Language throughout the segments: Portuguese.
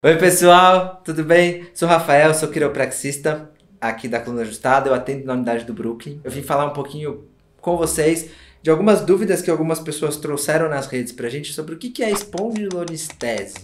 Oi, pessoal, tudo bem? Sou Rafael, sou quiropraxista aqui da Coluna Ajustada, eu atendo na unidade do Brooklyn. Eu vim falar um pouquinho com vocês de algumas dúvidas que algumas pessoas trouxeram nas redes pra gente sobre o que é espondilolistese,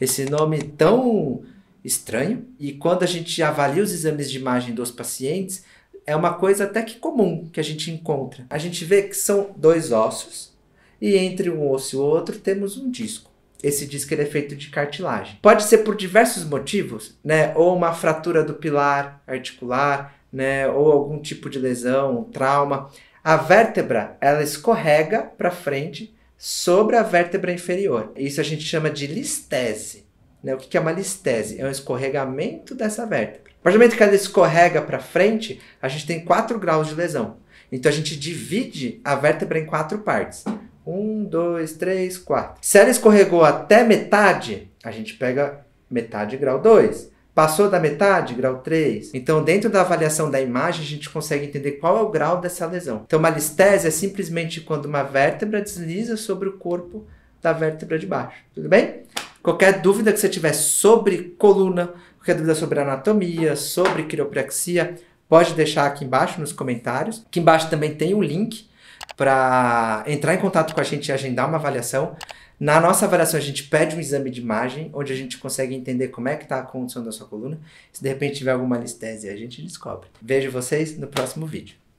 esse nome tão estranho. E quando a gente avalia os exames de imagem dos pacientes, é uma coisa até que comum que a gente encontra. A gente vê que são dois ossos e entre um osso e o outro temos um disco esse disco é feito de cartilagem. Pode ser por diversos motivos, né? Ou uma fratura do pilar articular, né? Ou algum tipo de lesão, trauma. A vértebra, ela escorrega para frente sobre a vértebra inferior. Isso a gente chama de listese. Né? O que é uma listese? É um escorregamento dessa vértebra. A partir do momento que ela escorrega para frente, a gente tem 4 graus de lesão. Então a gente divide a vértebra em quatro partes. Um, dois, três, quatro. Se ela escorregou até metade, a gente pega metade grau 2. Passou da metade, grau 3. Então, dentro da avaliação da imagem, a gente consegue entender qual é o grau dessa lesão. Então, uma listese é simplesmente quando uma vértebra desliza sobre o corpo da vértebra de baixo. Tudo bem? Qualquer dúvida que você tiver sobre coluna, qualquer dúvida sobre anatomia, sobre quiropraxia, pode deixar aqui embaixo nos comentários. Aqui embaixo também tem um link para entrar em contato com a gente e agendar uma avaliação. Na nossa avaliação, a gente pede um exame de imagem, onde a gente consegue entender como é que está a condição da sua coluna. Se de repente tiver alguma anestese, a gente descobre. Vejo vocês no próximo vídeo.